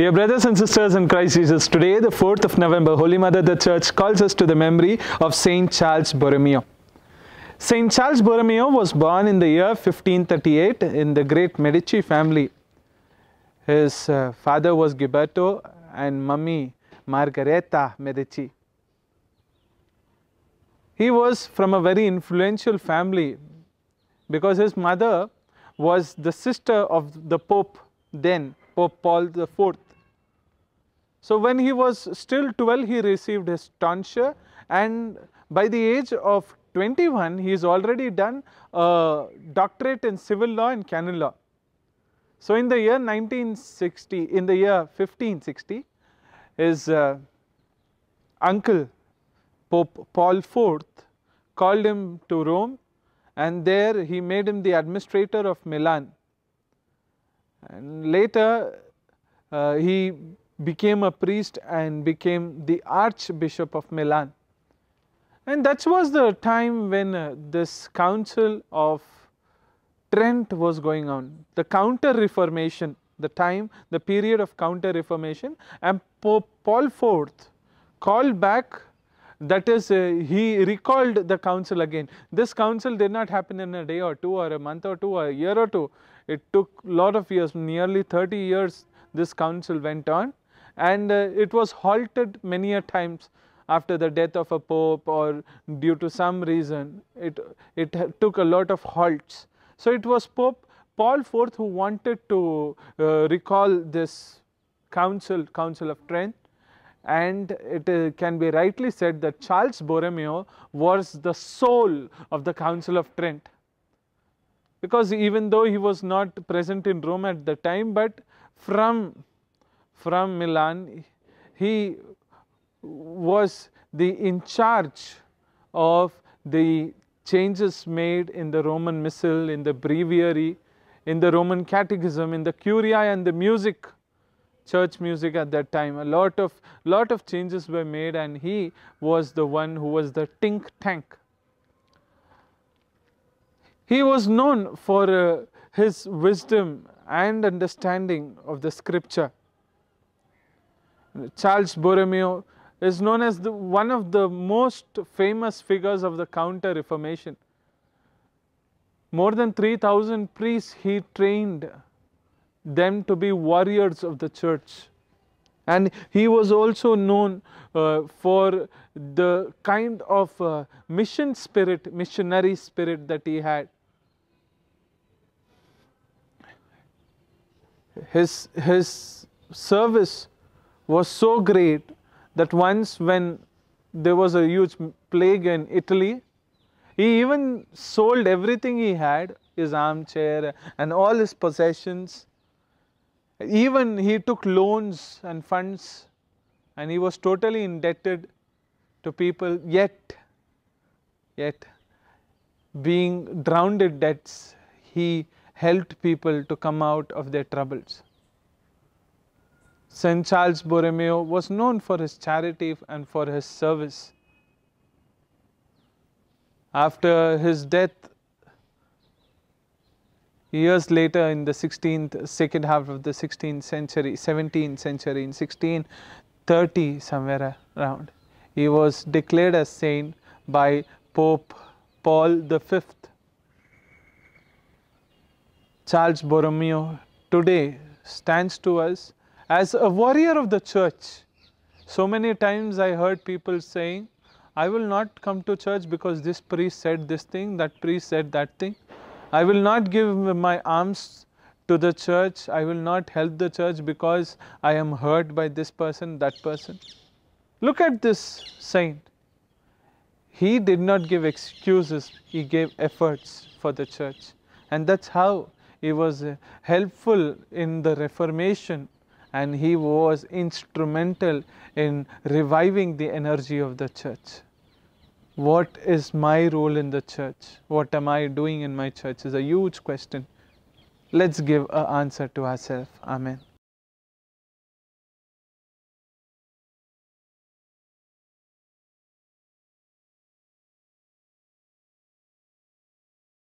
Dear brothers and sisters in Christ Jesus, today, the 4th of November, Holy Mother the Church calls us to the memory of Saint Charles Borromeo. Saint Charles Borromeo was born in the year 1538 in the great Medici family. His uh, father was Ghiberto and mummy Margareta Medici. He was from a very influential family because his mother was the sister of the Pope then, Pope Paul IV. So, when he was still 12, he received his tonsure and by the age of 21, he has already done a doctorate in civil law and canon law. So, in the year 1960, in the year 1560, his uh, uncle Pope Paul IV called him to Rome and there he made him the administrator of Milan. And later uh, he became a priest and became the Archbishop of Milan. And that was the time when uh, this Council of Trent was going on, the Counter Reformation, the time, the period of Counter Reformation, and Pope Paul IV called back. That is, uh, he recalled the council again. This council did not happen in a day or two, or a month or two, or a year or two. It took lot of years, nearly 30 years this council went on and uh, it was halted many a times after the death of a pope or due to some reason it, it took a lot of halts. So, it was Pope Paul IV who wanted to uh, recall this council, Council of Trent and it uh, can be rightly said that Charles Borromeo was the soul of the Council of Trent because even though he was not present in Rome at the time, but from from Milan, he was the in charge of the changes made in the Roman Missal, in the Breviary, in the Roman Catechism, in the curia, and the music, church music at that time. A lot of, lot of changes were made and he was the one who was the think tank. He was known for uh, his wisdom and understanding of the scripture. Charles Borromeo is known as the, one of the most famous figures of the Counter Reformation. More than 3000 priests he trained them to be warriors of the church. And he was also known uh, for the kind of uh, mission spirit, missionary spirit that he had. His, his service was so great that once when there was a huge plague in Italy, he even sold everything he had, his armchair and all his possessions. Even he took loans and funds and he was totally indebted to people, yet, yet being drowned in debts, he helped people to come out of their troubles. St. Charles Borromeo was known for his charity and for his service. After his death, years later in the 16th, second half of the 16th century, 17th century, in 1630, somewhere around, he was declared a saint by Pope Paul V. Charles Borromeo today stands to us as a warrior of the church. So many times I heard people saying, I will not come to church because this priest said this thing, that priest said that thing. I will not give my alms to the church. I will not help the church because I am hurt by this person, that person. Look at this saint. He did not give excuses, he gave efforts for the church. And that's how he was helpful in the Reformation and he was instrumental in reviving the energy of the church. What is my role in the church? What am I doing in my church is a huge question. Let's give an answer to ourselves. Amen.